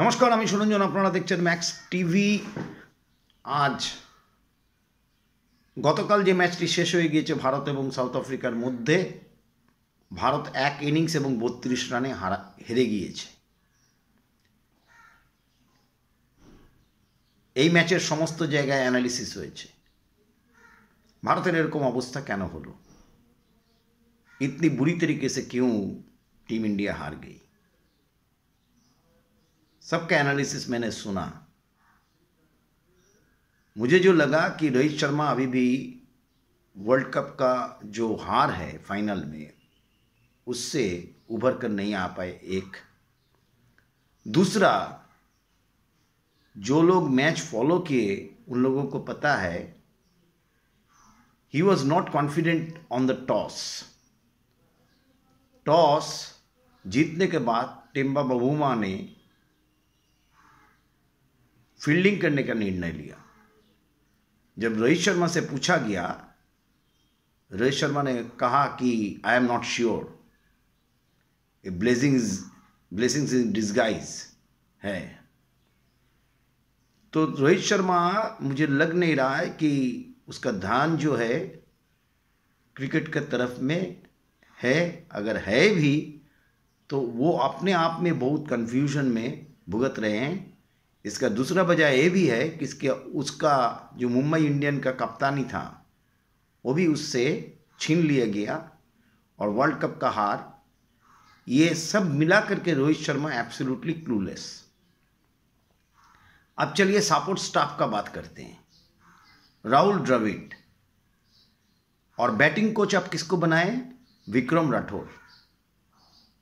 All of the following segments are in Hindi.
নমস্কার আমি সুরঞ্জন আপনারা দেখছেন ম্যাক্স টিভি আজ গতকাল যে ম্যাচটি শেষ হয়ে গিয়েছে ভারত এবং সাউথ আফ্রিকার মধ্যে ভারত এক ইনিংস এবং বত্রিশ রানে হারা হেরে গিয়েছে এই ম্যাচের সমস্ত জায়গায় অ্যানালিসিস হয়েছে ভারতের এরকম অবস্থা কেন হলো ইতনি বুড়ি তরিকে সে কেউ টিম ইন্ডিয়া হার গেই सबका एनालिसिस मैंने सुना मुझे जो लगा कि रोहित शर्मा अभी भी वर्ल्ड कप का जो हार है फाइनल में उससे उभर कर नहीं आ पाए एक दूसरा जो लोग मैच फॉलो किए उन लोगों को पता है he was not confident on the toss toss जीतने के बाद टिम्बा बबूमा ने फील्डिंग करने का निर्णय लिया जब रोहित शर्मा से पूछा गया रोहित शर्मा ने कहा कि I am not sure a blessing blessings in disguise है तो रोहित शर्मा मुझे लग नहीं रहा है कि उसका ध्यान जो है क्रिकेट के तरफ में है अगर है भी तो वो अपने आप में बहुत कन्फ्यूजन में भुगत रहे हैं इसका दूसरा वजह ये भी है कि इसके उसका जो मुंबई इंडियन का कप्तानी था वो भी उससे छीन लिया गया और वर्ल्ड कप का हार ये सब मिला करके रोहित शर्मा एब्सोल्युटली क्लूलेस अब चलिए सपोर्ट स्टाफ का बात करते हैं राहुल द्रविड और बैटिंग कोच आप किसको बनाए विक्रम राठौर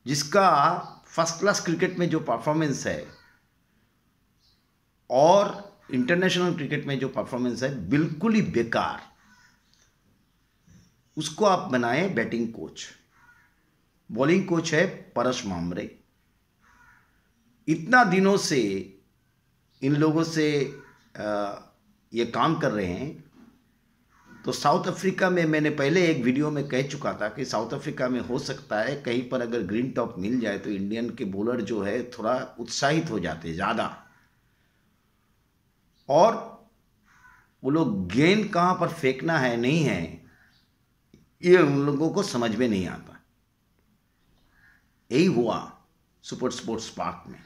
जिसका फर्स्ट क्लास क्रिकेट में जो परफॉर्मेंस है और इंटरनेशनल क्रिकेट में जो परफॉर्मेंस है बिल्कुल ही बेकार उसको आप बनाए बैटिंग कोच बॉलिंग कोच है परश मामरे इतना दिनों से इन लोगों से ये काम कर रहे हैं तो साउथ अफ्रीका में मैंने पहले एक वीडियो में कह चुका था कि साउथ अफ्रीका में हो सकता है कहीं पर अगर ग्रीन टॉप मिल जाए तो इंडियन के बॉलर जो है थोड़ा उत्साहित हो जाते ज़्यादा और वो लोग गेंद कहाँ पर फेंकना है नहीं है ये उन लोगों को समझ में नहीं आता यही हुआ सुपर स्पोर्ट्स पार्क में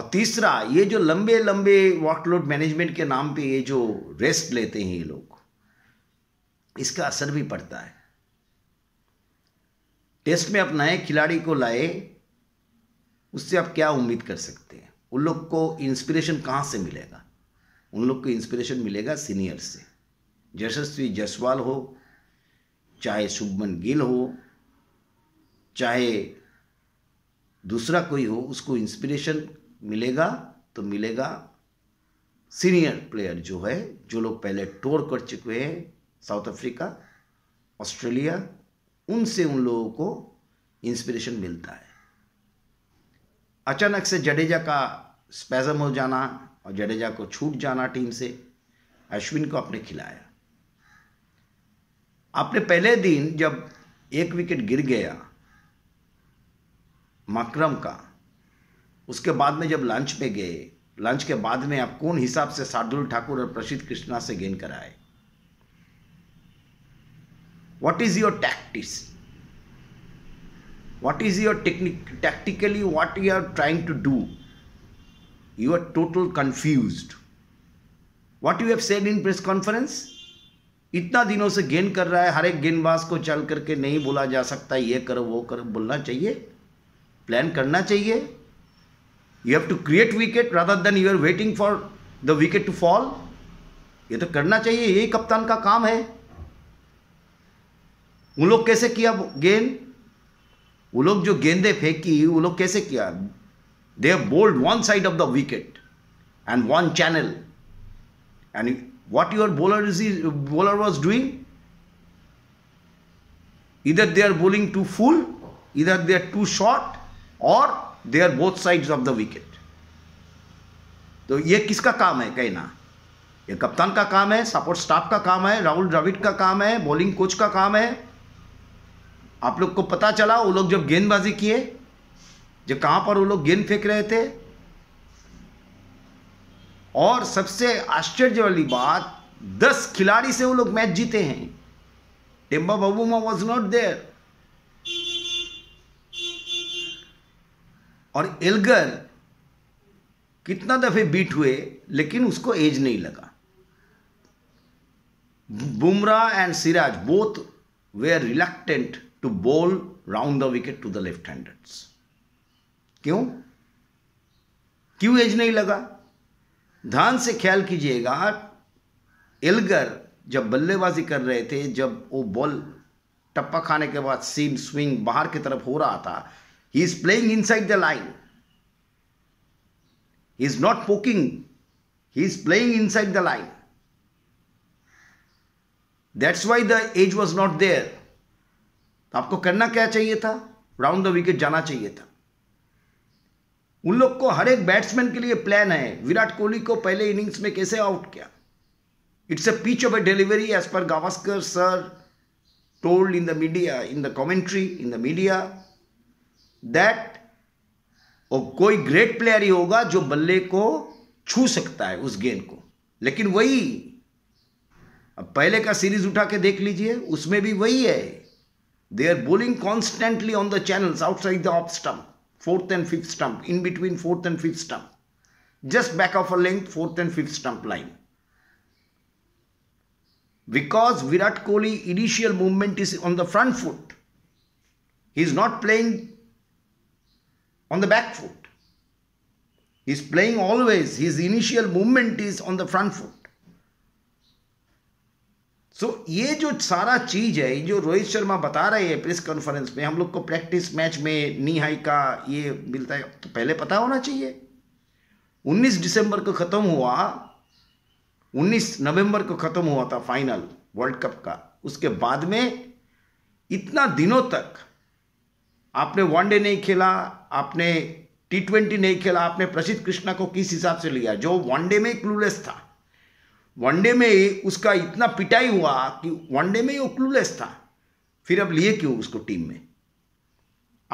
और तीसरा ये जो लंबे लंबे वर्कलोड मैनेजमेंट के नाम पे ये जो रेस्ट लेते हैं ये लोग इसका असर भी पड़ता है टेस्ट में आप नए खिलाड़ी को लाए उससे आप क्या उम्मीद कर सकते हैं उन लोग को इंस्पिरेशन कहाँ से मिलेगा उन लोग को इंस्पिरेशन मिलेगा सीनियर से यशस्वी जसवाल हो चाहे शुभमन गिल हो चाहे दूसरा कोई हो उसको इंस्पिरेशन मिलेगा तो मिलेगा सीनियर प्लेयर जो है जो लोग पहले टूर कर चुके हैं साउथ अफ्रीका ऑस्ट्रेलिया उनसे उन लोगों को इंस्पिरेशन मिलता है अचानक से जडेजा का स्पैजम हो जाना और जडेजा को छूट जाना टीम से अश्विन को आपने खिलाया आपने पहले दिन जब एक विकेट गिर गया मकरम का उसके बाद में जब लंच पे गए लंच के बाद में आप कौन हिसाब से शार्दुल ठाकुर और प्रसिद्ध कृष्णा से गेंद कराए what is your tactics what is your technique tactically what you are trying to do you are total confused what you have said in press conference इतना दिनों से गेन कर रहा है हर एक गेंदबाज को चल करके नहीं बोला जा सकता ये करो वो करो बोलना चाहिए प्लान करना चाहिए you have to create wicket rather than you are waiting for the wicket to fall ये तो करना चाहिए यही कप्तान का काम है उन लोग कैसे किया गेंद वो लोग जो गेंदे फेंकी वो लोग कैसे किया they have bowled one side of the wicket and one channel and what your bowler is bowler was doing इधर they are bowling too full इधर दे आर टू शॉर्ट और they are both side of the wicket तो ये किसका काम है कहना ये कप्तान का काम है सपोर्ट स्टाफ का काम है राहुल द्रविड का काम है बॉलिंग कोच का काम है आप लोग को पता चला वो लोग जब गेंदबाजी किए जब कहां पर वो लोग गेंद फेंक रहे थे और सबसे आश्चर्य वाली बात दस खिलाड़ी से वो लोग मैच जीते हैं Temba Bavuma was not there और एलगर कितना दफे बीट हुए लेकिन उसको एज नहीं लगा Bumrah and Siraj both were reluctant to bowl round the wicket to the left handeds क्यों क्यों एज नहीं लगा ध्यान से ख्याल कीजिएगा एलगर जब बल्लेबाजी कर रहे थे जब वो बॉल टप्पा खाने के बाद सीम स्विंग बाहर की तरफ हो रहा था he is playing inside the line he is not poking he is playing inside the line that's why the edge was not there तो आपको करना क्या चाहिए था राउंड द विकेट जाना चाहिए था उन लोग को हर एक बैट्समैन के लिए प्लान है विराट कोहली को पहले इनिंग्स में कैसे आउट किया it's a peach of a delivery edge पर Gavaskar sir told in the media in the commentary in the media that और कोई ग्रेट प्लेयर ही होगा जो बल्ले को छू सकता है उस गेंद को लेकिन वही अब पहले का सीरीज उठा के देख लीजिए उसमें भी वही है They are bowling constantly on the channels outside the off stump, fourth and fifth stump, in between fourth and fifth stump, just back of a length, fourth and fifth stump line. Because Virat Kohli initial movement is on the front foot, he is not playing on the back foot. He is playing always, his initial movement is on the front foot. So so, ये जो सारा चीज़ है जो रोहित शर्मा बता रहे हैं प्रेस कॉन्फ्रेंस में हम लोग को प्रैक्टिस मैच में नी हाई का ये मिलता है तो पहले पता होना चाहिए 19 दिसंबर को ख़त्म हुआ 19 नवंबर को ख़त्म हुआ था फाइनल वर्ल्ड कप का उसके बाद में इतना दिनों तक आपने वनडे नहीं खेला आपने टी ट्वेंटी नहीं खेला आपने प्रसिद्ध कृष्णा को किस हिसाब से लिया जो वनडे में क्लूलेस था वनडे में उसका इतना पिटाई हुआ कि वनडे में वो क्लूलेस था फिर अब लिए क्यों उसको टीम में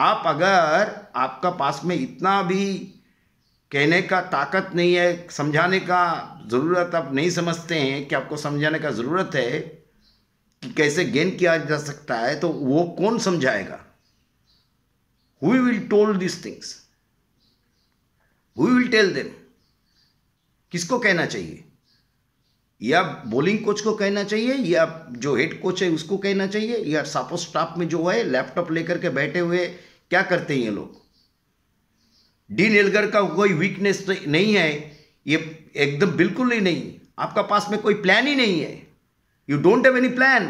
आप अगर आपका पास में इतना भी कहने का ताकत नहीं है समझाने का ज़रूरत आप नहीं समझते हैं कि आपको समझाने का ज़रूरत है कि कैसे गेन किया जा सकता है तो वो कौन समझाएगा who will tell this things who will tell them किसको कहना चाहिए या बॉलिंग कोच को कहना चाहिए या जो हेड कोच है उसको कहना चाहिए या सापो स्टाफ में जो है लैपटॉप लेकर के बैठे हुए क्या करते हैं ये लोग डी एलगर का कोई वीकनेस तो नहीं है ये एकदम बिल्कुल ही नहीं आपका पास में कोई प्लान ही नहीं है you don't have any plan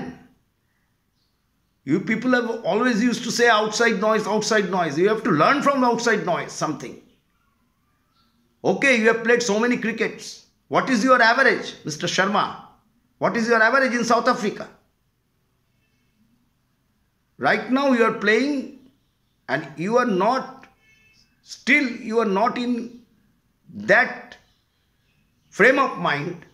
you people have always use to say outside noise outside noise you have to learn from outside noise something okay you have played so many crickets What is your average, Mr. Sharma? What is your average in South Africa? Right now you are playing and you are not, still you are not in that frame of mind.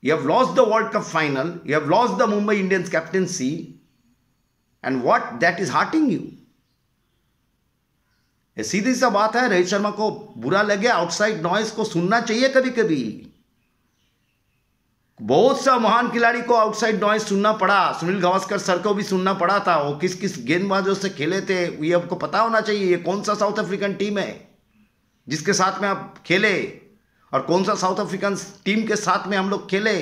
You have lost the World Cup final, you have lost the Mumbai Indians captaincy and what that is hurting you. सीधी सा बात है रोहित शर्मा को बुरा लगे आउटसाइड नॉइस को सुनना चाहिए कभी कभी बहुत सा महान खिलाड़ी को आउटसाइड नॉइस सुनना पड़ा सुनील गावस्कर सर को भी सुनना पड़ा था वो किस किस गेंदबाजों से खेले थे ये आपको पता होना चाहिए ये कौन सा साउथ अफ्रीकन टीम है जिसके साथ में आप खेले और कौन सा साउथ अफ्रीकन टीम के साथ में हम लोग खेले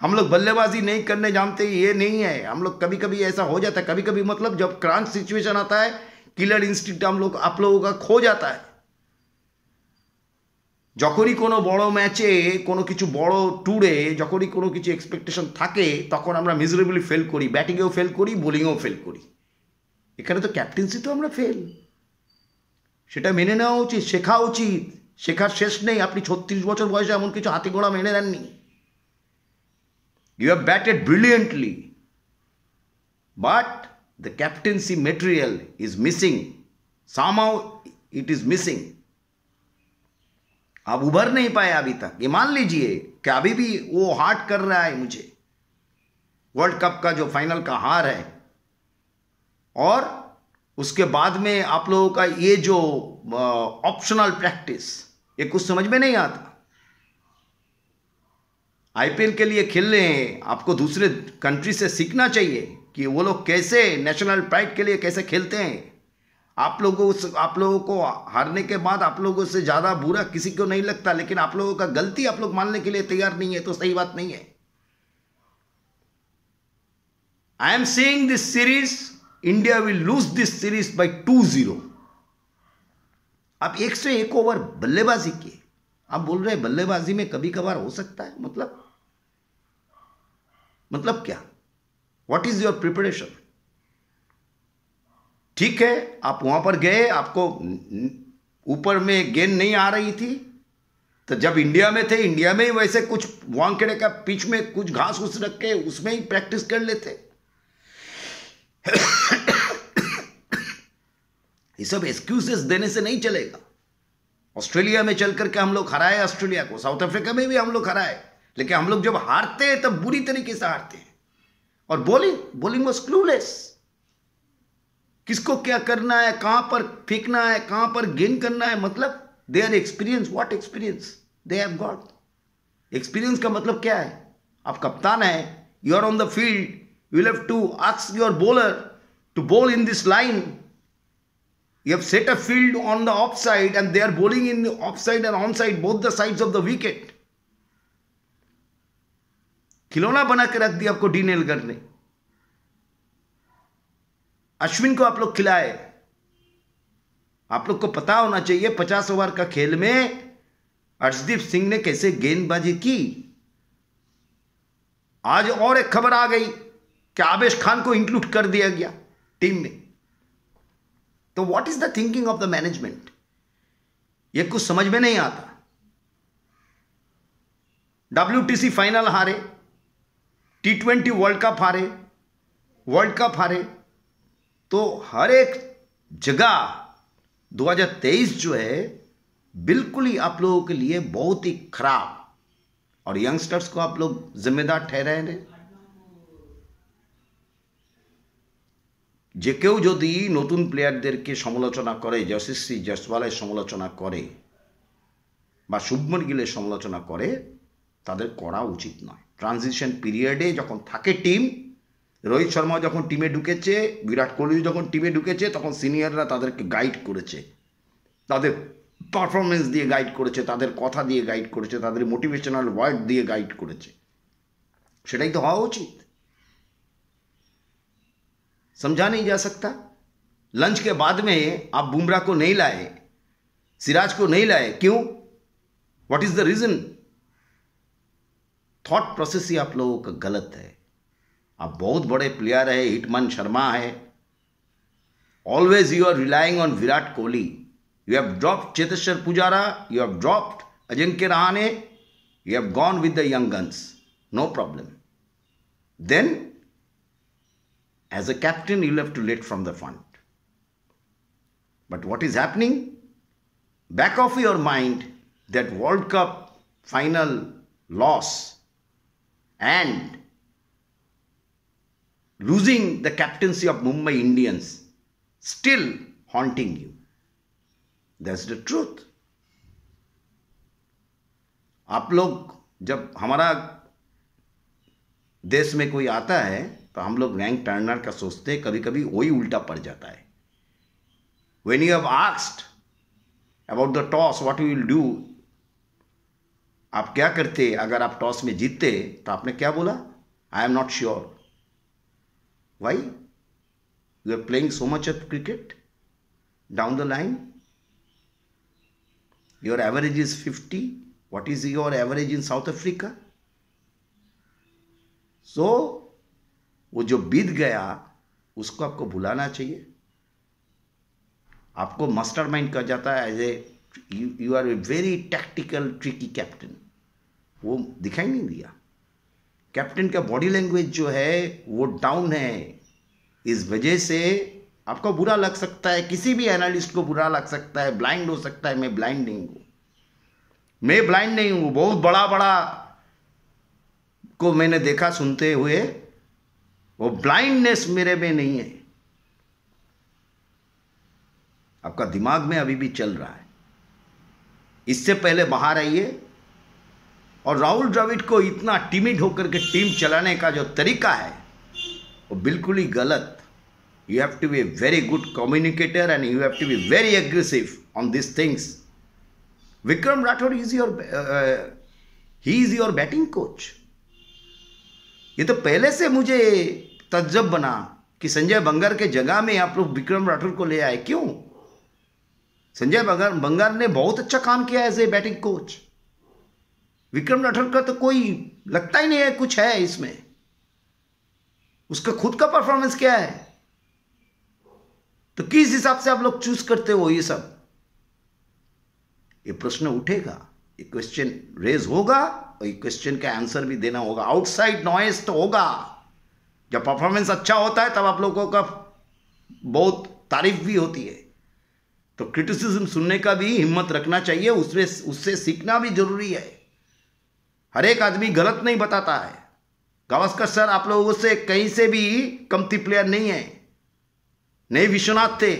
हम लोग बल्लेबाजी नहीं करने जानते ये नहीं है हम लोग कभी कभी ऐसा हो जाता है कभी कभी मतलब जब क्रांच सिचुएशन आता है কিলার इंस्टिंक्ट हम लोग आप लोगों का खो যখনই কোনো বড় ম্যাচে কোনো কিছু বড় ট্যুরে যখনই কোনো কিছু এক্সপেকটেশন থাকে তখন আমরা মিজরেবলি ফেল করি ব্যাটিংয়েও ফেল করি বোলিংয়েও ফেল করি এখানে তো ক্যাপ্টেন্সি তো আমরা ফেল সেটা মেনে নেওয়া উচিত শেখা উচিত শেখার শেষ নেই আপনি ছত্রিশ বছর বয়সে এমন কিছু হাতে গোড়া মেনে নেননি you have batted brilliantly but the captaincy material is missing. Somehow it is missing. आप उभर नहीं पाए अभी तक ये मान लीजिए कि अभी भी वो हार्ट कर रहा है मुझे वर्ल्ड कप का जो फाइनल का हार है और उसके बाद में आप लोगों का ये जो ऑप्शनल प्रैक्टिस ये कुछ समझ में नहीं आता आईपीएल के लिए खेल रहे हैं आपको दूसरे कंट्री से सीखना चाहिए कि वो लोग कैसे नेशनल प्राइड के लिए कैसे खेलते हैं आप लोगों उस आप लोगों को हारने के बाद आप लोगों से ज़्यादा बुरा किसी को नहीं लगता लेकिन आप लोगों का गलती आप लोग मानने के लिए तैयार नहीं है तो सही बात नहीं है I am seeing this series India will lose this series by two zero आप एक से एक ओवर बल्लेबाजी किए आप बोल रहे बल्लेबाजी में कभी कभार हो सकता है मतलब मतलब क्या व्हाट इज योर प्रिपरेशन ठीक है आप वहां पर गए आपको ऊपर में गेंद नहीं आ रही थी तो जब इंडिया में थे इंडिया में ही वैसे कुछ वांगखेड़े का पिच में कुछ घास घुस रख के उसमें ही प्रैक्टिस कर लेते ये सब एक्सक्यूजेस देने से नहीं चलेगा ऑस्ट्रेलिया में चल करके हम लोग हराए ऑस्ट्रेलिया को साउथ अफ्रीका में भी हम लोग हराए लेकिन हम लोग जब हारते हैं तब बुरी तरीके से हारते हैं और बॉलिंग बॉलिंग वॉज क्लूलेस किसको क्या करना है कहां पर फेंकना है कहां पर गेन करना है मतलब they are experience what experience they have got experience का मतलब क्या है आप कप्तान है you are on the field you have to ask your bowler to bowl in this line you have set a field on the off side and they are bowling in the off side and on side both the side of the wicket खिलौना बना के रख दिया आपको नेलगर ने अश्विन को आप लोग खिलाए आप लोग को पता होना चाहिए पचास ओवर का खेल में अर्शदीप सिंह ने कैसे गेंदबाजी की आज और एक खबर आ गई कि आबेश खान को इंक्लूड कर दिया गया टीम में तो what is the thinking of the management ये कुछ समझ में नहीं आता डब्ल्यूटीसी फाइनल हारे टी ट्वेंटी वर्ल्ड कप हारे वर्ल्ड कप हारे तो हर एक जगह 2023 जो है बिल्कुल ही आप लोगों के लिए बहुत ही खराब और यंगस्टर्स को आप लोग जिम्मेदार ठहरा रहे যে কেউ যদি নতুন প্লেয়ারদেরকে সমালোচনা করে যশস্বী জসওয়ালের সমালোচনা করে বা শুভমন গিলের সমালোচনা করে তাদের করা উচিত নয় ট্রানজিশন পিরিয়ডে যখন থাকে টিম রোহিত শর্মা যখন টিমে ঢুকেছে বিরাট কোহলি যখন টিমে ঢুকেছে তখন সিনিয়ররা তাদেরকে গাইড করেছে তাদের পারফরম্যান্স দিয়ে গাইড করেছে তাদের কথা দিয়ে গাইড করেছে তাদের মোটিভেশনাল ওয়াইড দিয়ে গাইড করেছে সেটাই তো হওয়া উচিত বোঝানোই جا سکتا লাঞ্চ کے بعد میں اپ বুমরা کو نہیں लाए সিরাজ کو نہیں लाए क्यों what is the reason thought process ही आप लोगों का गलत है आप बहुत बड़े प्लेयर है हिटमन शर्मा है always you are relying on Virat Kohli you have dropped Cheteshwar Pujara you have dropped Ajinkya Rahane you have gone with the young guns no problem then as a captain you have to let from the front but what is happening back of your mind that World Cup final loss and losing the captaincy of Mumbai Indians still haunting you. That's the truth. आप लोग जब हमारा देश में कोई आता है तो हम लोग रैंक टर्नर का सोचते हैं कभी कभी वही उल्टा पड़ जाता है when you have asked about the toss what you will do आप क्या करते अगर आप टॉस में जीतते तो आपने क्या बोला I am not sure why you are playing so much of cricket down the line your average is fifty what is your average in South Africa so वो जो बीत गया उसको आपको भुलाना चाहिए आपको मास्टरमाइंड कर जाता है as a you are a very tactical tricky captain वो दिखाई नहीं दिया कैप्टन का बॉडी लैंग्वेज जो है वो डाउन है इस वजह से आपको बुरा लग सकता है किसी भी एनालिस्ट को बुरा लग सकता है ब्लाइंड हो सकता है मैं ब्लाइंड नहीं हूं मैं ब्लाइंड नहीं हूं बहुत बड़ा बड़ा को मैंने देखा सुनते हुए वो ब्लाइंडनेस मेरे में नहीं है आपका दिमाग में अभी भी चल रहा है इससे पहले बाहर आइए और राहुल द्रविड़ को इतना टिमिड होकर के टीम चलाने का जो तरीका है वो बिल्कुल ही गलत you have to be very good communicator and you have to be very aggressive on this things Vikram Rathour is your he is your batting coach ये तो पहले से मुझे तजब बना कि संजय बंगर के जगह में आप लोग विक्रम राठौर को ले आए क्यों संजय बंगार बंगार ने बहुत अच्छा काम किया as a batting coach Vikram Rathour का तो कोई लगता ही नहीं है कुछ है इसमें उसका खुद का परफॉर्मेंस क्या है तो किस हिसाब से आप लोग चूज करते हो ये सब ये प्रश्न उठेगा ये क्वेश्चन रेज होगा और ये क्वेश्चन का आंसर भी देना होगा आउटसाइड नॉइस तो होगा जब परफॉर्मेंस अच्छा होता है तब आप लोगों का बहुत तारीफ भी होती है तो क्रिटिसिज्म सुनने का भी हिम्मत रखना चाहिए उसमें उससे सीखना भी जरूरी है हर एक आदमी गलत नहीं बताता है गावस्कर सर आप लोगों से कहीं से भी कमती प्लेयर नहीं है नहीं विश्वनाथ थे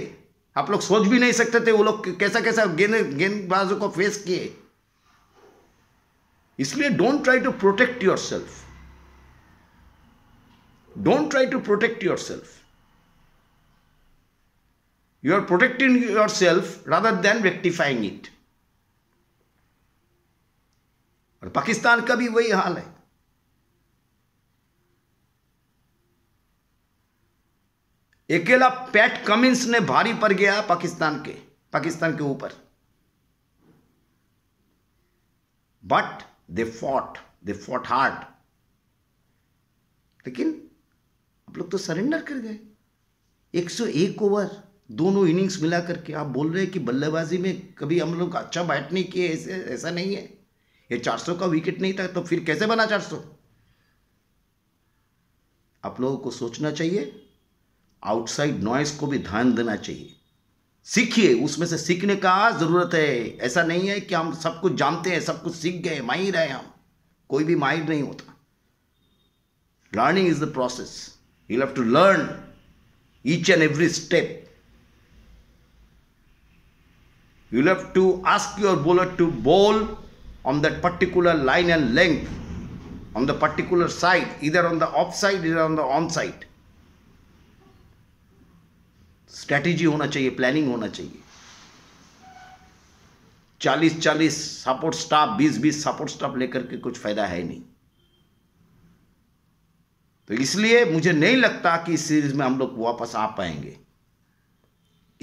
आप लोग सोच भी नहीं सकते थे वो लोग कैसा कैसा गेंद गेंदबाजों को फेस किए इसलिए don't try to protect yourself don't try to protect yourself You are protecting yourself rather than rectifying it. और पाकिस्तान का भी वही हाल है अकेला पैट कमिंस ने भारी पर गया पाकिस्तान के पाकिस्तान के ऊपर but they fought they fought hard लेकिन आप लोग तो सरेंडर कर गए 101 ओवर दोनों इनिंग्स मिला करके आप बोल रहे हैं कि बल्लेबाजी में कभी हम लोग अच्छा बैट नहीं किए ऐसे ऐसा नहीं है ये 400 का विकेट नहीं था तो फिर कैसे बना 400 आप लोगों को सोचना चाहिए आउटसाइड नॉइस को भी ध्यान देना चाहिए सीखिए उसमें से सीखने का ज़रूरत है ऐसा नहीं है कि हम सब कुछ जानते हैं सब कुछ सीख गए माहिर हैं हम कोई भी माहिर नहीं होता learning is the process you have to learn each and every step You'll have to ask your bowler to bowl on that particular line and length on the particular side, either on the off side, or on the on side. Strategy होना चाहिए प्लानिंग होना चाहिए चालीस चालीस सपोर्ट स्टाफ बीस बीस सपोर्ट स्टाफ लेकर के कुछ फायदा है नहीं तो इसलिए मुझे नहीं लगता कि इस सीरीज में हम लोग वापस आ पाएंगे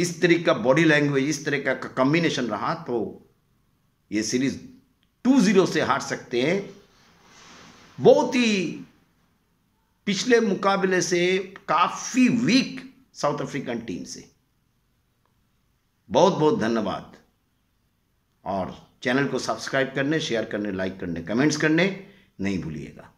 इस तरह का बॉडी लैंग्वेज इस तरह का कॉम्बिनेशन रहा तो ये सीरीज टू जीरो से हार सकते हैं बहुत ही पिछले मुकाबले से काफ़ी वीक साउथ अफ्रीकन टीम से बहुत बहुत धन्यवाद और चैनल को सब्सक्राइब करने शेयर करने लाइक करने कमेंट्स करने नहीं भूलिएगा